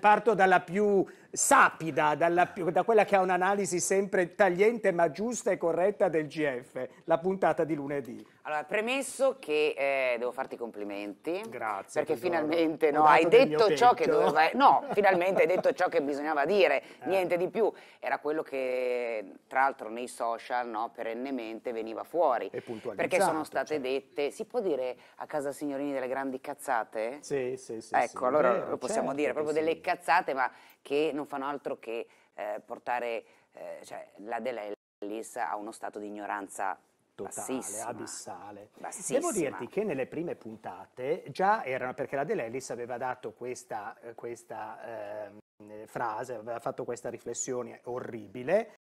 Parto dalla più sapida dalla, da quella che ha un'analisi sempre tagliente ma giusta e corretta del GF, la puntata di lunedì. Allora, premesso che eh, devo farti complimenti. Grazie. Perché tesoro. finalmente no, hai detto ciò che doveva. No, finalmente hai detto ciò che bisognava dire, eh. niente di più. Era quello che, tra l'altro, nei social no, perennemente veniva fuori. E perché sono state cioè. dette. Si può dire a casa signorini delle grandi cazzate? Sì, sì, sì. Ecco, sì, allora vero, lo possiamo certo dire, proprio sì. delle cazzate, ma che non non fanno altro che eh, portare eh, cioè, la Delellis a uno stato di ignoranza totale, bassissima. abissale. Bassissima. Devo dirti che nelle prime puntate già erano, perché la Delellis aveva dato questa, questa eh, frase, aveva fatto questa riflessione orribile,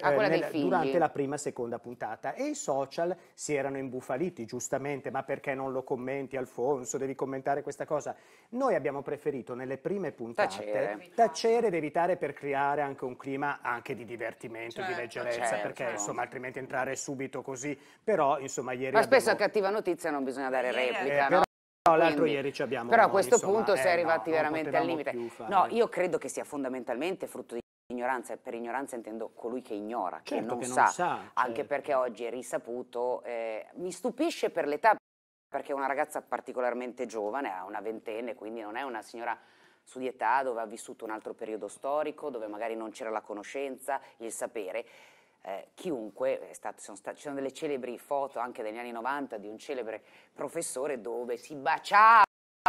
Ah, eh, nel, durante la prima e seconda puntata e i social si erano imbufaliti giustamente ma perché non lo commenti Alfonso devi commentare questa cosa noi abbiamo preferito nelle prime puntate tacere, tacere ed evitare per creare anche un clima anche di divertimento certo, di leggerezza certo, perché insomma altrimenti entrare subito così però insomma ieri ma abbiamo... spesso a cattiva notizia non bisogna dare replica eh, no? No, l'altro ieri ci abbiamo. Però a questo insomma, punto eh, si è arrivati no, veramente al limite. No, io credo che sia fondamentalmente frutto di Ignoranza, per ignoranza intendo colui che ignora, certo, che non, che sa, non sa, anche certo. perché oggi è risaputo. Eh, mi stupisce per l'età, perché è una ragazza particolarmente giovane, ha una ventenne, quindi non è una signora su di età dove ha vissuto un altro periodo storico, dove magari non c'era la conoscenza, il sapere. Eh, chiunque, stato, sono stati, ci sono delle celebri foto anche degli anni 90 di un celebre professore dove si baciava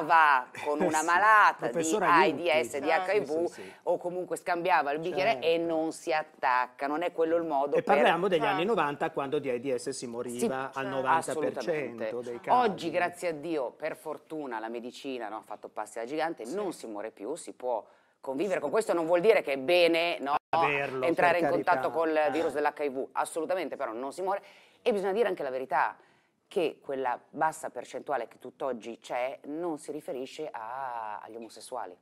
va con una eh malata sì, di AIDS, di HIV sì, sì, o comunque scambiava il bicchiere certo. e non si attacca, non è quello il modo e per... parliamo degli ah. anni 90 quando di AIDS si moriva al 90% dei casi. Oggi grazie a Dio, per fortuna la medicina no, ha fatto passi da gigante, non si muore più, si può convivere con questo, non vuol dire che è bene no, Averlo, entrare in carità. contatto col virus eh. dell'HIV, assolutamente però non si muore e bisogna dire anche la verità che quella bassa percentuale che tutt'oggi c'è non si riferisce a, agli omosessuali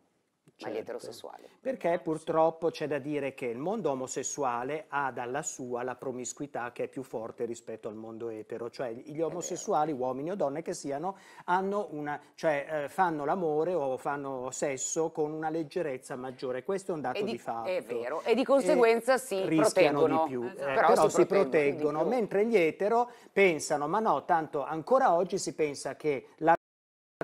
certo. agli eterosessuali. Perché purtroppo c'è da dire che il mondo omosessuale ha dalla sua la promiscuità che è più forte rispetto al mondo etero, cioè gli omosessuali, uomini o donne che siano, hanno una, cioè, eh, fanno l'amore o fanno sesso con una leggerezza maggiore, questo è un dato di, di, fatto. È vero, e di conseguenza e si proteggono. di più, esatto. eh, però, però, si, si proteggono, mentre gli etero pensano, ma no, tanto ancora oggi si pensa che la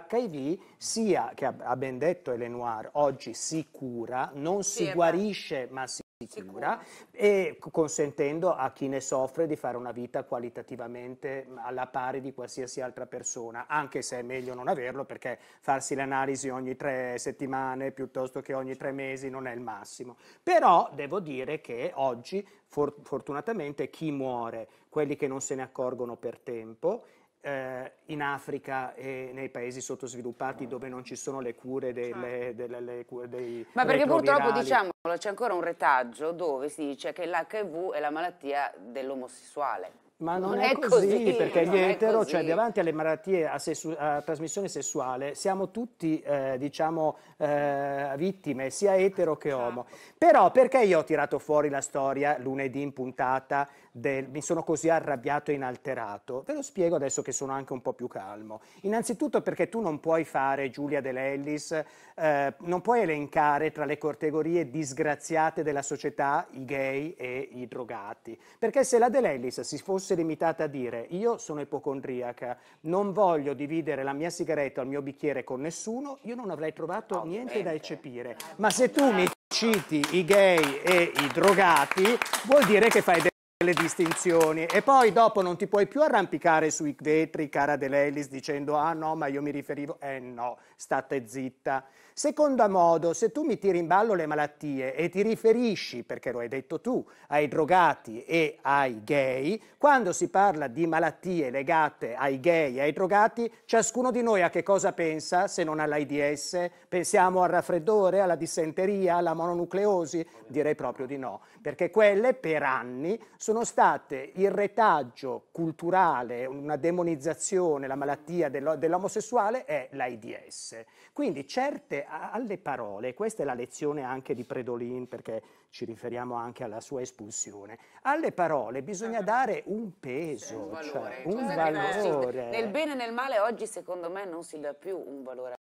HIV sia, che ha ben detto Elenoir, oggi si cura, non sì, si guarisce ma si sicura e consentendo a chi ne soffre di fare una vita qualitativamente alla pari di qualsiasi altra persona, anche se è meglio non averlo perché farsi l'analisi ogni tre settimane piuttosto che ogni tre mesi non è il massimo. Però devo dire che oggi for- fortunatamente chi muore, quelli che non se ne accorgono per tempo, eh, in Africa e nei paesi sottosviluppati dove non ci sono le cure delle, certo. delle, delle, dei Ma perché purtroppo diciamolo, c'è ancora un retaggio dove si dice che l'HIV è la malattia dell'omosessuale. Ma non, non è, è, così, così perché gli etero, cioè davanti alle malattie a, sessu- a trasmissione sessuale, siamo tutti, eh, diciamo, eh, vittime, sia etero che certo. omo. Però perché io ho tirato fuori la storia lunedì in puntata del mi sono così arrabbiato e inalterato, ve lo spiego adesso che sono anche un po' più calmo. Innanzitutto perché tu non puoi fare Giulia Dell'Ellis, eh, non puoi elencare tra le categorie disgraziate della società i gay e i drogati, perché se la Dell'Ellis si fosse limitata a dire io sono ipocondriaca, non voglio dividere la mia sigaretta o il mio bicchiere con nessuno, io non avrei trovato Ovviamente. niente da eccepire. Ma se tu mi citi i gay e i drogati, vuol dire che fai le distinzioni e poi dopo non ti puoi più arrampicare sui vetri, cara De dicendo ah no, ma io mi riferivo, eh no, state zitta. Secondo modo, se tu mi tiri in ballo le malattie e ti riferisci, perché lo hai detto tu, ai drogati e ai gay, quando si parla di malattie legate ai gay e ai drogati, ciascuno di noi a che cosa pensa se non all'AIDS? Pensiamo al raffreddore, alla dissenteria, alla mononucleosi? Direi proprio di no, perché quelle per anni sono sono state il retaggio culturale, una demonizzazione, la malattia dell'omosessuale è l'AIDS. Quindi certe alle parole, questa è la lezione anche di Predolin perché ci riferiamo anche alla sua espulsione, alle parole bisogna dare un peso, un cioè, valore. Cioè un cioè, valore. Nel bene e nel male oggi secondo me non si dà più un valore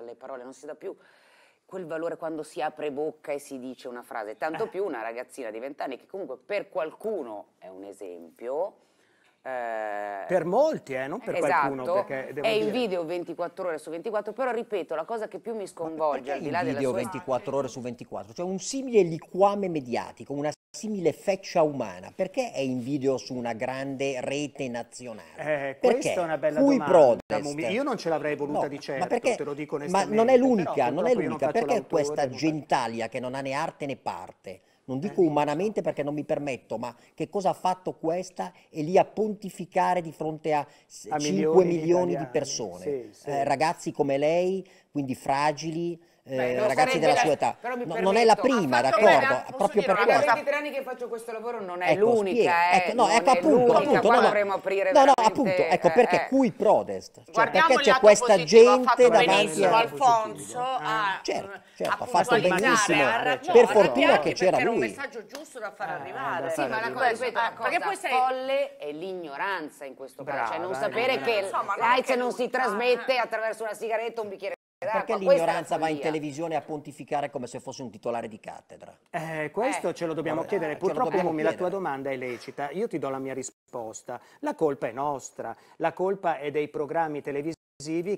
alle parole, non si dà più quel valore quando si apre bocca e si dice una frase, tanto eh. più una ragazzina di vent'anni che comunque per qualcuno è un esempio, eh, per molti, eh, non per esatto, qualcuno. Perché, è in video 24 ore su 24, però ripeto, la cosa che più mi sconvolge, al di là video sua... 24 ore su 24, cioè un simile liquame mediatico, una simile feccia umana, perché è in video su una grande rete nazionale? Eh, questa è una bella Cui domanda. Io non ce l'avrei voluta no, di certo, ma perché, te lo dico onestamente. Ma non è l'unica, non è l'unica, perché questa gentaglia che non ha né arte né parte? non dico eh. umanamente perché non mi permetto, ma che cosa ha fatto questa e lì a pontificare di fronte a, a 5 milioni, milioni di, di persone, sì, sì. Eh, ragazzi come lei, quindi fragili, Beh, eh, ragazzi della la... sua età. No, non è la prima, d'accordo? Proprio dire, per questo. Da 23 anni che faccio questo lavoro non è ecco, l'unica. Ecco, eh, no, ecco appunto, appunto no, dovremmo aprire No, no, appunto, ecco eh, perché qui protest, cioè, perché c'è questa positivo, gente davanti a Alfonso a ah, mm, Certo, certo ha fatto benissimo. Per fortuna che c'era lui. Era un messaggio giusto da far arrivare. Sì, ma la cosa, ripeto, la cosa folle è l'ignoranza in questo caso, cioè non sapere che l'AIDS non si trasmette attraverso una sigaretta o un bicchiere perché l'ignoranza va in televisione a pontificare come se fosse un titolare di cattedra? Eh, questo eh, ce lo dobbiamo allora, chiedere. Purtroppo, dobbiamo chiedere. la tua domanda è lecita. Io ti do la mia risposta. La colpa è nostra. La colpa è dei programmi televisivi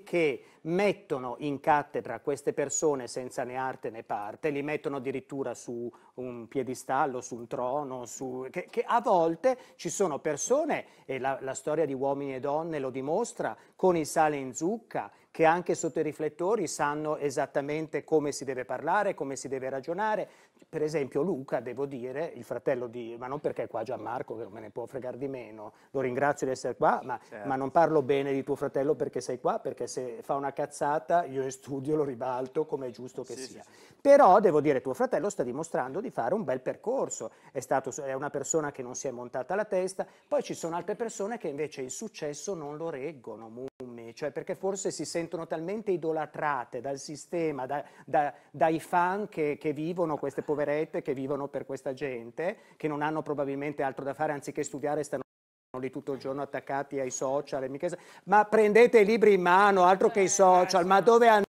che mettono in cattedra queste persone senza né arte né parte, li mettono addirittura su un piedistallo, su un trono, su... Che, che, a volte ci sono persone, e la, la storia di uomini e donne lo dimostra, con il sale in zucca, che anche sotto i riflettori sanno esattamente come si deve parlare, come si deve ragionare. Per esempio Luca, devo dire, il fratello di, ma non perché è qua Gianmarco, che non me ne può fregare di meno, lo ringrazio di essere qua, ma, certo. ma non parlo bene di tuo fratello perché sei qua, perché se fa una cazzata io in studio lo ribalto come è giusto che sì, sia. Sì, sì. Però devo dire, tuo fratello sta dimostrando di fare un bel percorso, è, stato, è una persona che non si è montata la testa, poi ci sono altre persone che invece il successo non lo reggono, mumme, cioè perché forse si sentono sentono talmente idolatrate dal sistema, da, da, dai fan che, che, vivono queste poverette, che vivono per questa gente, che non hanno probabilmente altro da fare anziché studiare, stanno lì tutto il giorno attaccati ai social. Ma prendete i libri in mano, altro che i eh, social, ma certo. dove andate?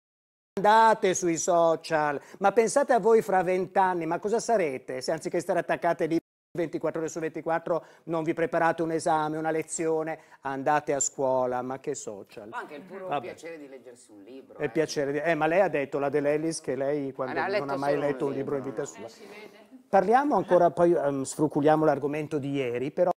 andate sui social, ma pensate a voi fra vent'anni, ma cosa sarete se anziché stare attaccate lì 24 ore su 24 non vi preparate un esame, una lezione, andate a scuola, ma che social. Ma anche il puro Vabbè. piacere di leggersi un libro. È eh. piacere di... Eh, ma lei ha detto, la Dell'Ellis, che lei quando allora, non ha mai letto un libro, libro in vita sua. Eh, Parliamo ancora, poi um, sfruculiamo l'argomento di ieri, però...